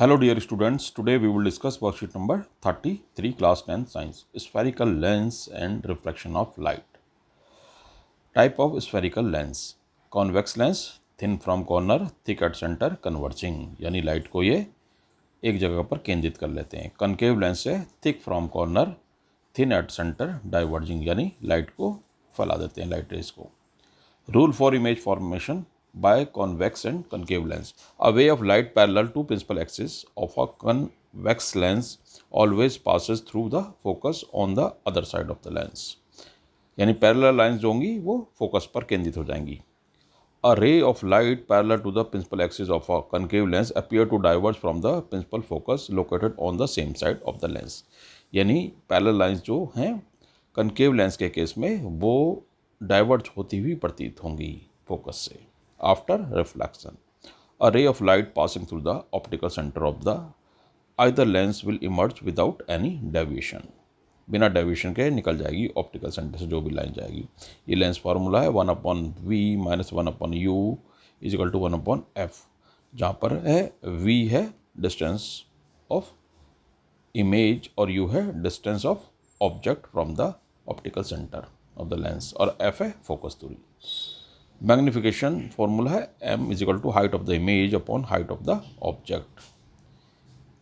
Hello dear students today we will discuss worksheet number thirty three class ten science spherical lens and reflection of light type of spherical lens convex lens thin from corner thick at centre converging यानी light को ये एक जगह पर केंद्रित कर लेते हैं कनकेव लेंस है thick from corner thin at centre diverging यानी लाइट को फैला देते हैं लाइट रेस को rule for image formation by convex and concave lens a ray of light parallel to principal axis of a convex lens always passes through the focus on the other side of the lens यानी parallel lines जो होंगी वो focus पर केंद्रित हो जाएंगी a ray of light parallel to the principal axis of a concave lens appear to diverge from the principal focus located on the same side of the lens यानी parallel lines जो हैं concave lens के case में वो divert होती हुई प्रतीत होंगी फोकस से after reflection. A ray of light passing through the optical center of the either lens will emerge without any deviation. बिना डेविएशन के निकल जाएगी ऑप्टिकल सेंटर से जो भी लाइन जाएगी ये लेंस फार्मूला है one upon v minus one upon u equal to one upon f जहाँ पर है वी है डिस्टेंस ऑफ इमेज और यू है distance of object from the optical centre of the lens और एफ है फोकस दूरी मैग्निफिकेशन फॉर्मूला है m is equal to height of the image upon height of the object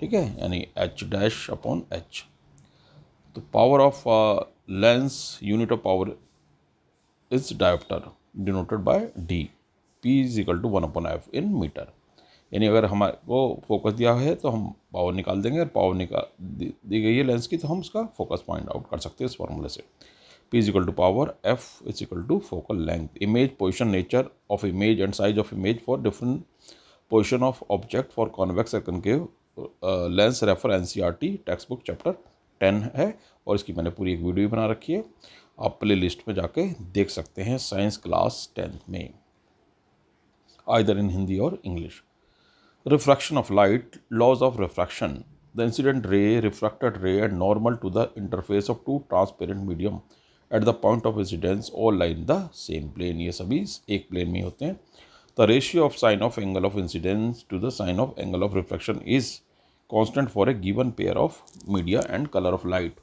ठीक है यानी h dash upon h तो power of lens unit of power is dioptre denoted by D P is equal to one upon f in metre यानी अगर हमारे को focus दिया है तो हम पावर निकाल देंगे और पावर निकाल दी, गई है लेंस की तो हम उसका फोकस पॉइंट आउट कर सकते हैं इस फॉर्मूले से p is equal to power f is equal to focal length image position nature of image and size of image for different position of object for convex or concave lens refer NCERT text book chapter ten है और इसकी मैंने पूरी एक video भी बना रखी है आप प्ले लिस्ट में जाके देख सकते हैं साइंस क्लास टेंथ में आइदर इन हिंदी और English refraction of light laws of refraction the incident ray refracted ray and normal to the interface of two transparent medium at the point of residence all line the same plane ये सभी एक plane में होते हैं the ratio of sine of angle of incidence to the sine of angle of reflection is constant for a given pair of media and colour of light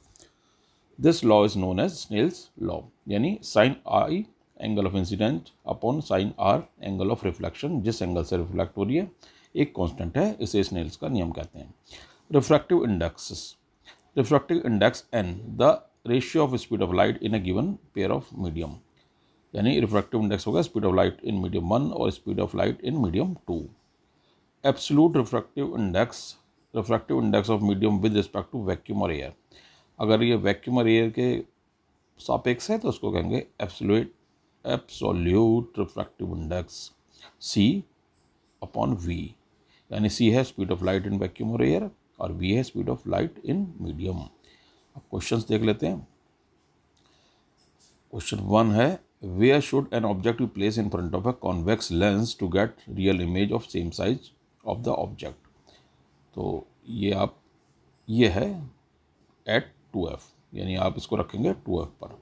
this law is known as Snell's law यानी sine i angle of incident upon sine r angle of reflection जिस angle से reflect हो रही है एक constant है इसे Snell's का नियम कहते हैं refractive index refractive index n the ratio of speed of light in a given pair of medium यानी रिफ्रैक्टिव इंडेक्स होगा speed of light in medium one और speed of light in medium two absolute refractive index refractive index of medium with respect to vacuum और air अगर ये vacuum और air के सापेक्ष है तो उसको कहेंगे absolute absolute refractive index c upon v यानी सी है speed of light in vacuum और एयर और वी है speed of light in medium questions देख लेते हैं क्वेश्चन वन है where should an object be place in front of a convex lens to get real image of same size of the object तो ये आप ये है एट टू एफ यानी आप इसको रखेंगे टू एफ पर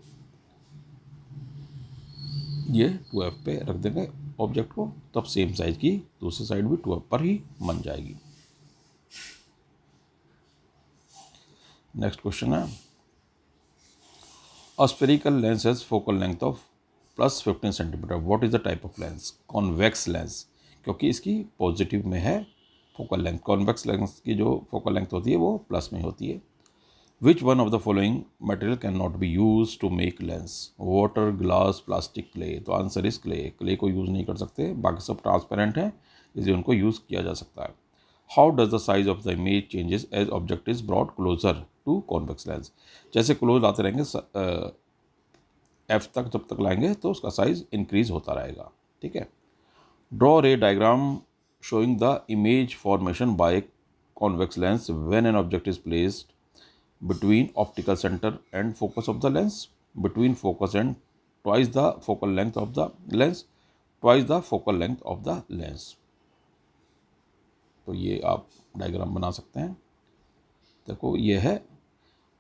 ये टू एफ पे रख देंगे ऑब्जेक्ट को तब सेम साइज़ की दूसरी साइड भी टू एफ पर ही बन जाएगी नेक्स्ट क्वेश्चन है a spherical lens has focal length of plus fifteen centimetre what is the type of lens convex lens क्योंकि इसकी पॉजिटिव में है फोकल लेंथ कॉन्वेक्स लेंस की जो फोकल लेंथ होती है वो प्लस में होती है which one of the following material can not be use to make lens water glass plastic clay तो आंसर इज क्ले क्ले को यूज़ नहीं कर सकते बाकी सब ट्रांसपेरेंट हैं इसलिए उनको यूज़ किया जा सकता है how does the size of the image changes as object is brought closer to convex lens जैसे क्लोज आते रहेंगे एफ तक जब तक लाएंगे तो उसका साइज इंक्रीज होता रहेगा ठीक है draw ray diagram showing the image formation by convex lens when an object is placed between optical centre and focus of the lens between focus and twice the focal length of the lens twice the focal length of the lens तो ये आप diagram बना सकते हैं देखो ये है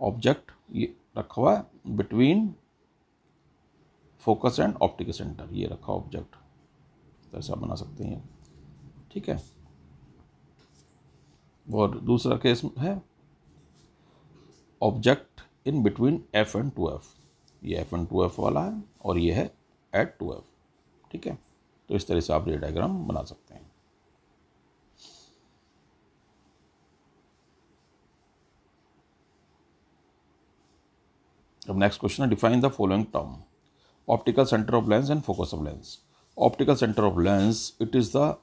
object ये रखा हुआ है between focus and optic centre ये रखा ऑब्जेक्ट तो ऐसा बना सकते हैं ठीक है और दूसरा केस है object in between F and two F ये एफ एंड टू एफ वाला है और ये है एट टू एफ ठीक है तो इस तरह से आप ये डायग्राम बना सकते हैं next question define the following term optical center of lens and focus of lens. Optical center of lens, it is the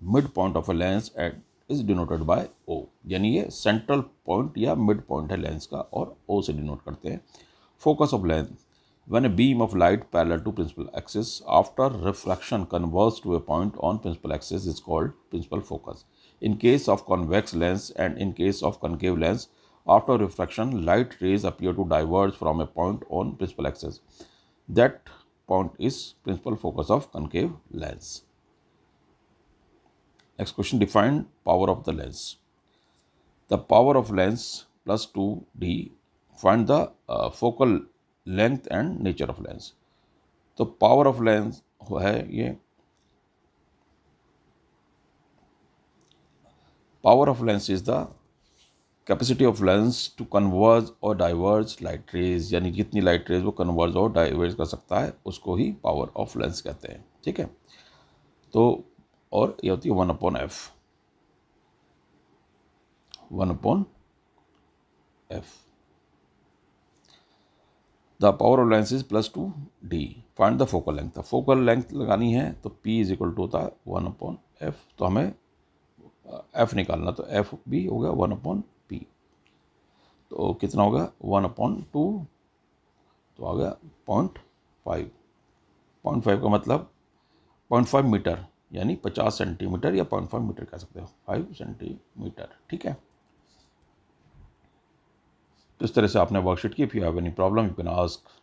midpoint of a lens and is denoted by O. यानी ये central point या mid point है lens का और O से denote करते हैं focus of lens when a beam of light parallel to principal axis after refraction converges to a point on principal axis is called principal focus in case of convex lens and in case of concave lens after refraction, light rays appear to diverge from a point on principal axis. That point is principal focus of concave lens. Next question, define power of the lens. The power of lens plus 2D, find the uh, focal length and nature of lens. The power of lens power of lens is the capacity of lens to converge और diverge light rays यानी जितनी light rays वो converge और diverge कर सकता है उसको ही power of lens कहते हैं ठीक है तो और ये होती है one upon F one upon F the power of lens is plus two D find the focal length the focal length लगानी है तो पी इज इक्वल टू होता है वन अपॉन एफ तो हमें एफ़ uh, निकालना तो एफ़ भी हो गया वन अपॉन पी तो कितना होगा वन अपॉन टू तो आ गया पॉइंट फाइव पॉइंट फाइव का मतलब पॉइंट फाइव मीटर यानी पचास सेंटीमीटर या पॉइंट फाइव मीटर कह सकते हो फाइव सेंटीमीटर ठीक है तो इस तरह से आपने वर्कशीट की if you have any problem you can ask